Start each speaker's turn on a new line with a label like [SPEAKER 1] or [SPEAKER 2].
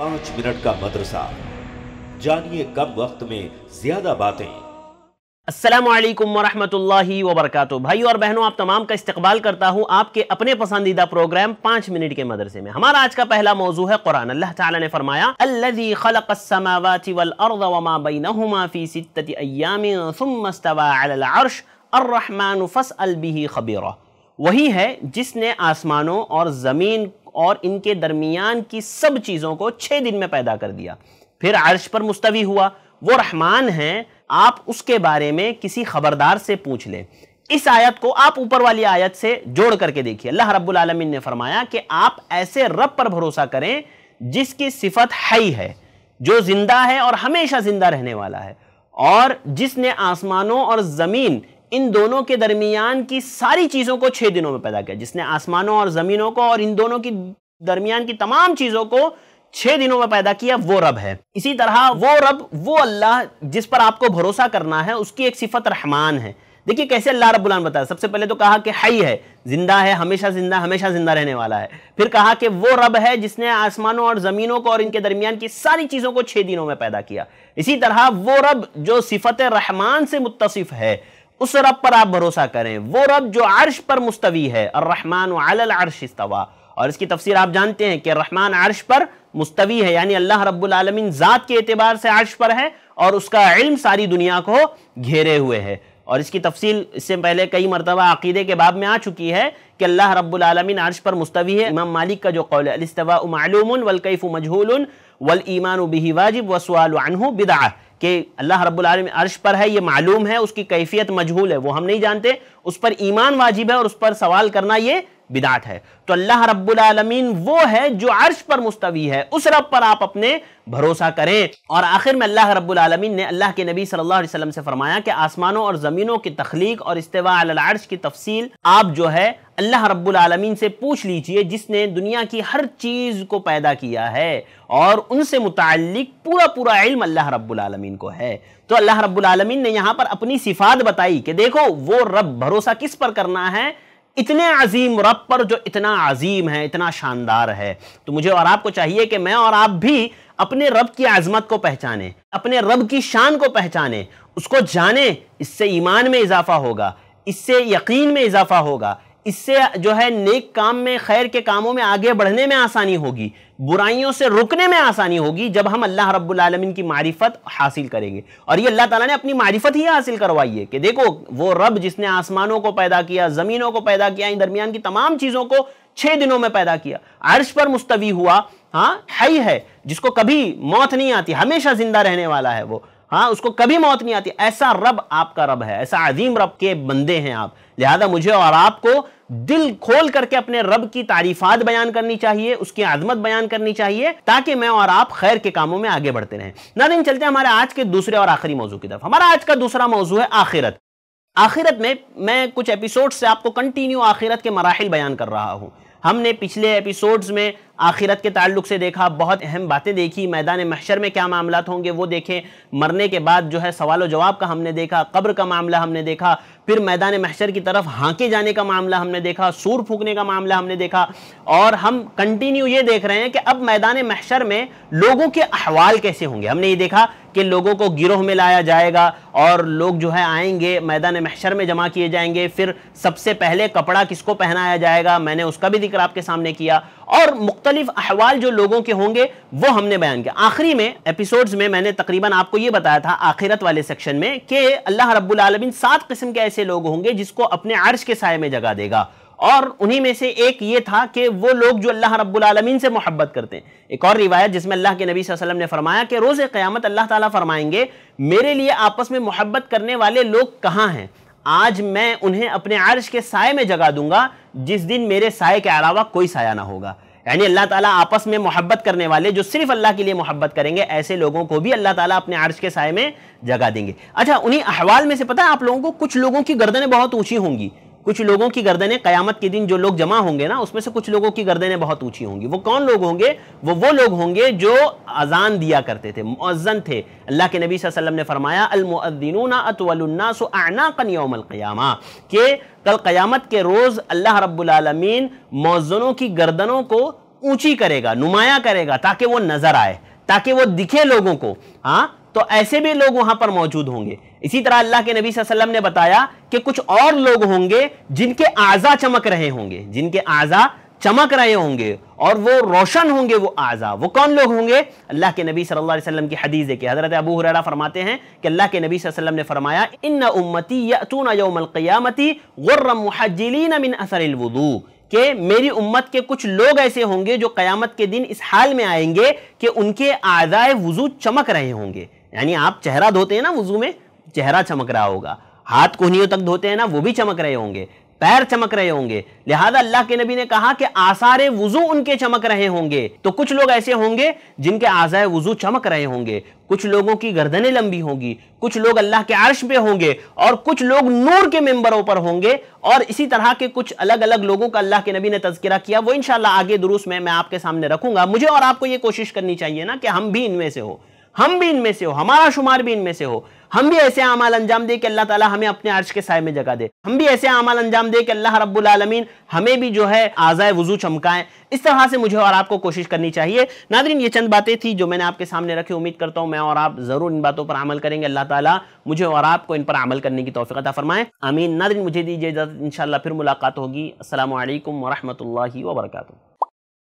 [SPEAKER 1] पांच मिनट का मदरसा जानिए कम वक्त में ज्यादा बातें असलम वरहमतुल्लाहि वबरकत भाई और बहनों आप तमाम का इस्तकबाल करता हूँ आपके अपने पसंदीदा प्रोग्राम पाँच मिनट के मदरसे में हमारा आज का पहला मौजू है कुरान अल्लाह ताला ने फरमाया वही है जिसने आसमानों और ज़मीन और इनके दरमियान की सब चीज़ों को छह दिन में पैदा कर दिया फिर अर्श पर मुस्तवी हुआ वो रहमान है आप उसके बारे में किसी खबरदार से पूछ लें इस आयत को आप ऊपर वाली आयत से जोड़ करके देखिए अल्लाह रब्बुल आलमीन ने फरमाया कि आप ऐसे रब पर भरोसा करें जिसकी सिफत है ही है जो जिंदा है और हमेशा जिंदा रहने वाला है और जिसने आसमानों और ज़मीन इन दोनों के दरमियान की सारी चीज़ों को छः दिनों में पैदा किया जिसने आसमानों और ज़मीनों को और इन दोनों की दरमियान की तमाम चीज़ों को छह दिनों में पैदा किया वो रब है इसी तरह वो रब वो अल्लाह जिस पर आपको भरोसा करना है उसकी एक सिफत रहमान है देखिए कैसे अल्लाह रबुल्लान बताया सबसे पहले तो कहा कि हई है जिंदा है हमेशा जिंदा हमेशा जिंदा रहने वाला है फिर कहा कि वो रब है जिसने आसमानों और ज़मीनों को और इनके दरमियान की सारी चीज़ों को छः दिनों में पैदा किया इसी तरह वो रब जो सिफत रहमान से मुतसिफ़ है उस रब पर आप भरोसा करें वो रब जो अर्श पर मुस्तवी है और रहमान अर्श इस्तवा और इसकी तफसीर आप जानते हैं कि रहमान अर्श पर मुस्तवी है यानी अल्लाह रब्बुलमीन ज़ात के अतबार से अर्श पर है और उसका इल्म सारी दुनिया को घेरे हुए है और इसकी तफसील इससे पहले कई मरतबा अकीदे के बाब में आ चुकी है कि अल्लाह रब्बुलमीन अर्श पर मुस्तवी है इमाम मालिक का जो कौल अलस्तवा मालूम वलकैफ़ मजहूल वल ईमान बिही वाजिब वसवाल बिदा कि अल्लाह रब्बुल अर्श पर है ये मालूम है उसकी कैफियत मजहूल है वो हम नहीं जानते उस पर ईमान वाजिब है और उस पर सवाल करना ये बिदात है तो अल्लाह रब्बुल आलमीन वो है जो अर्श पर मुस्तवी है उस रब पर आप अपने भरोसा करें और आखिर में अल्लाह रब्बुल आलमीन ने अल्लाह के नबी सल्लल्लाहु अलैहि वसल्लम से फरमाया कि आसमानों और ज़मीनों की तख्लीक और इस्तेवा अर्श की तफसील आप जो है अल्लाह रब्बुल आलमीन से पूछ लीजिए जिसने दुनिया की हर चीज़ को पैदा किया है और उनसे मुतक पूरा पूरा इल्म अल्लाह रब्बुल आलमीन को है तो अल्लाह रब्बुल आलमीन ने यहाँ पर अपनी सिफात बताई कि देखो वो रब भरोसा किस पर करना है इतने अजीम रब पर जो इतना अजीम है इतना शानदार है तो मुझे और आपको चाहिए कि मैं और आप भी अपने रब की आज़मत को पहचाने अपने रब की शान को पहचाने उसको जाने इससे ईमान में इजाफा होगा इससे यकीन में इजाफा होगा इससे जो है नेक काम में खैर के कामों में आगे बढ़ने में आसानी होगी बुराइयों से रुकने में आसानी होगी जब हम अल्लाह रब्बुल आलमीन की मारिफत हासिल करेंगे और ये अल्लाह ताला ने अपनी मारिफत ही हासिल करवाई है कि देखो वो रब जिसने आसमानों को पैदा किया ज़मीनों को पैदा किया इन दरमियान की तमाम चीज़ों को छः दिनों में पैदा किया अर्श पर मुस्तवी हुआ हाँ ही है जिसको कभी मौत नहीं आती हमेशा जिंदा रहने वाला है वो हाँ उसको कभी मौत नहीं आती ऐसा रब आपका रब है ऐसा अजीम रब के बंदे हैं आप लिहाजा मुझे और आपको दिल खोल करके अपने रब की तारीफात बयान करनी चाहिए उसकी आजमत बयान करनी चाहिए ताकि मैं और आप खैर के कामों में आगे बढ़ते रहें दिन चलते हैं हमारे आज के दूसरे और आखिरी मौजू की तरफ हमारा आज का दूसरा मौजू है आखिरत आखिरत में मैं कुछ एपिसोड से आपको कंटिन्यू आखिरत के मराहल बयान कर रहा हूँ हमने पिछले एपिसोड्स में आखिरत के ताल्लुक से देखा बहुत अहम बातें देखी मैदान महशर में क्या मामला होंगे वो देखें मरने के बाद जो है सवाल जवाब का हमने देखा कब्र का मामला हमने देखा फिर मैदान महशर की तरफ हाँके जाने का मामला हमने देखा सूर फूकने का मामला हमने देखा और हम कंटिन्यू ये देख रहे हैं कि अब मैदान महशर में लोगों के अहवाल कैसे होंगे हमने ये देखा कि लोगों को गिरोह में लाया जाएगा और लोग जो है आएंगे मैदान महशर में जमा किए जाएंगे फिर सबसे पहले कपड़ा किसको पहनाया जाएगा मैंने उसका भी जिक्र आपके सामने किया और मुख्त मुख्तलिफ अहवाल जो लोगों के होंगे वो हमने बयान किया आखिरी में एपिसोड्स में मैंने तकरीबन आपको ये बताया था आखिरत वाले सेक्शन में कि अल्लाह रब्बुल आलमीन सात किस्म के ऐसे लोग होंगे जिसको अपने अर्श के साय में जगह देगा और उन्हीं में से एक ये था कि वो लोग जो अल्लाह रब्बुल आलमीन से मोहब्बत करते हैं एक और रिवायत जिसमें अल्लाह के नबी वसल्लम ने फरमाया कि रोज़ क़्यामत अल्लाह ताला फरमाएंगे मेरे लिए आपस में मोहब्बत करने वाले लोग कहाँ हैं आज मैं उन्हें अपने अर्श के साय में जगा दूंगा जिस दिन मेरे साय के अलावा कोई साया ना होगा यानी अल्लाह ताला आपस में मोहब्बत करने वाले जो सिर्फ अल्लाह के लिए मोहब्बत करेंगे ऐसे लोगों को भी अल्लाह ताला अपने अर्श के साय में जगा देंगे अच्छा उन्हीं अहवाल में से पता है आप लोगों को कुछ लोगों की गर्दनें बहुत ऊंची होंगी कुछ लोगों की गर्दनें कयामत के दिन जो लोग जमा होंगे ना उसमें से कुछ लोगों की गर्दनें बहुत ऊंची होंगी वो कौन लोग होंगे वो वो लोग होंगे जो अजान दिया करते थे मुअज्जन थे अल्लाह के नबी वसल्लम ने फरमाया अलमुद्दीन अतवलनासनाकन यौमलक़यामा के कल क़यामत के रोज़ अल्लाह रब्बुलमीन मौज़नों की गर्दनों को ऊंची करेगा नुमाया करेगा ताकि वो नज़र आए ताकि वो दिखे लोगों को हाँ तो ऐसे भी लोग वहां पर मौजूद होंगे इसी तरह अल्लाह के नबी वसल्लम ने बताया कि कुछ और लोग होंगे जिनके आजा चमक रहे होंगे जिनके आजा चमक रहे होंगे और वो रोशन होंगे वो आज़ा वो कौन लोग होंगे अल्लाह के नबी सल्लल्लाहु अलैहि वसल्लम की हदीस देखिए हज़रत अबू हुरैरा फरमाते हैं कि अल्लाह के नबी वसल्लम ने फरमाया इन उम्मती यतून यौमलक़ियामती गुर्रम मिन मेरी उम्मत के कुछ लोग ऐसे होंगे जो क़यामत के दिन इस हाल में आएंगे कि उनके आज़ाए वज़ू चमक रहे होंगे यानी आप चेहरा धोते हैं ना वजू में चेहरा चमक रहा होगा हाथ कोहनियों तक धोते हैं ना वो भी चमक रहे होंगे पैर चमक रहे होंगे लिहाजा अल्लाह के नबी ने कहा कि आसार वजू उनके चमक रहे होंगे तो कुछ लोग ऐसे होंगे जिनके आजाए वजू चमक रहे होंगे कुछ लोगों की गर्दनें लंबी होंगी कुछ लोग अल्लाह के आर्श पे होंगे और कुछ लोग नूर के मेंबरों पर होंगे और इसी तरह के कुछ अलग अलग लोगों का अल्लाह के नबी ने तस्करा किया वो इनशाला आगे दुरुस्त में मैं आपके सामने रखूंगा मुझे और आपको ये कोशिश करनी चाहिए ना कि हम भी इनमें से हो हम भी इनमें से हो हमारा शुमार भी इनमें से हो हम भी ऐसे अमाल अंजाम दे कि अल्लाह ताला हमें अपने अर्श के साय में जगह दे हम भी ऐसे अमाल अंजाम दे कि अल्लाह रब्बुल आलमीन हमें भी जो है आज़ाए वजू चमकाएं इस तरह से मुझे और आपको कोशिश करनी चाहिए नादरीन ये चंद बातें थी जो मैंने आपके सामने रखी उम्मीद करता हूँ मैं और आप ज़रूर इन बातों पर अमल करेंगे अल्लाह ताला मुझे और आपको इन पर अमल करने की तोफ़िकता अता फ़रमाएँ आमीन नादरीन मुझे दीजिए इजाज़त इन फिर मुलाकात होगी असल वरहमल वर्का